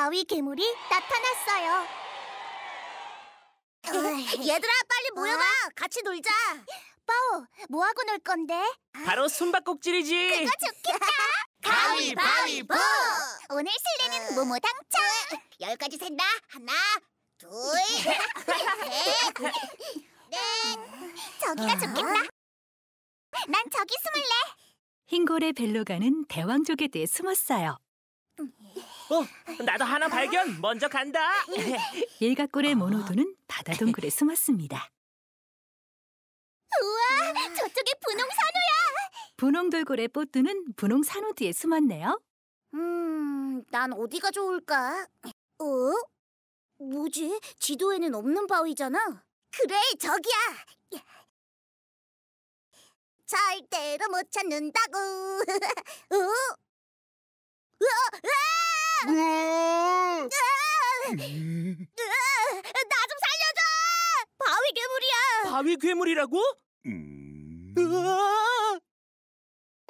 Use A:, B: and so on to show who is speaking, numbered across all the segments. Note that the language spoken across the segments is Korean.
A: 바위 괴물이 나타났어요. 얘들아 빨리 어? 모여봐 같이 놀자 빠오 뭐하고 놀 건데? 바로 숨바꼭질이지. 그거 좋겠다 가위바위보! 오늘 실내는 모모 당첨 열까지 샌다 하나 둘셋넷 저기가 아. 좋겠다 난 저기 숨을래
B: 흰골의 벨로가는 대왕조개 뒤에 숨었어요.
A: 어, 나도 하나 발견. 먼저 간다.
B: 일각골의 모노도는 바다 동굴에 숨었습니다.
A: 우와, 저쪽에 분홍 산호야.
B: 분홍 돌고래 뽀뚜는 분홍 산호 뒤에 숨었네요.
A: 음, 난 어디가 좋을까? 어? 뭐지? 지도에는 없는 바위잖아. 그래, 저기야. 절대로 못 찾는다고. 어? 나좀 살려줘! 바위 괴물이야!
C: 바위 괴물이라고? 음... 으아!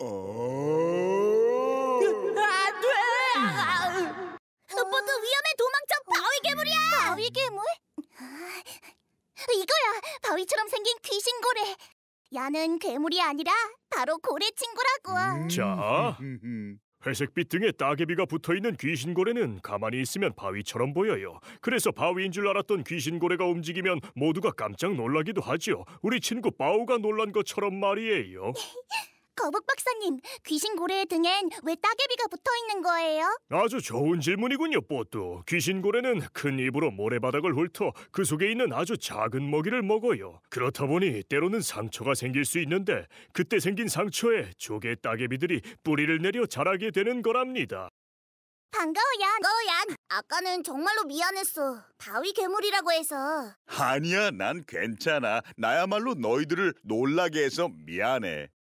C: 어...
A: 안 돼! 아, 모두 위험해 도망쳐! 바위 괴물이야! 바위 괴물? 아, 이거야! 바위처럼 생긴 귀신 고래! 야는 괴물이 아니라 바로 고래 친구라고! 음. 자,
C: 회색빛 등에 따개비가 붙어있는 귀신고래는 가만히 있으면 바위처럼 보여요. 그래서 바위인 줄 알았던 귀신고래가 움직이면 모두가 깜짝 놀라기도 하지요. 우리 친구 바오가 놀란 것처럼 말이에요.
A: 거북 박사님, 귀신 고래 등엔 왜 따개비가 붙어 있는 거예요?
C: 아주 좋은 질문이군요, 뽀또 귀신 고래는 큰 입으로 모래바닥을 훑어 그 속에 있는 아주 작은 먹이를 먹어요. 그렇다 보니 때로는 상처가 생길 수 있는데 그때 생긴 상처에 조개 따개비들이 뿌리를 내려 자라게 되는 거랍니다.
A: 반가워, 얀. 반 얀. 아까는 정말로 미안했어. 바위 괴물이라고 해서.
C: 아니야, 난 괜찮아. 나야말로 너희들을 놀라게 해서 미안해.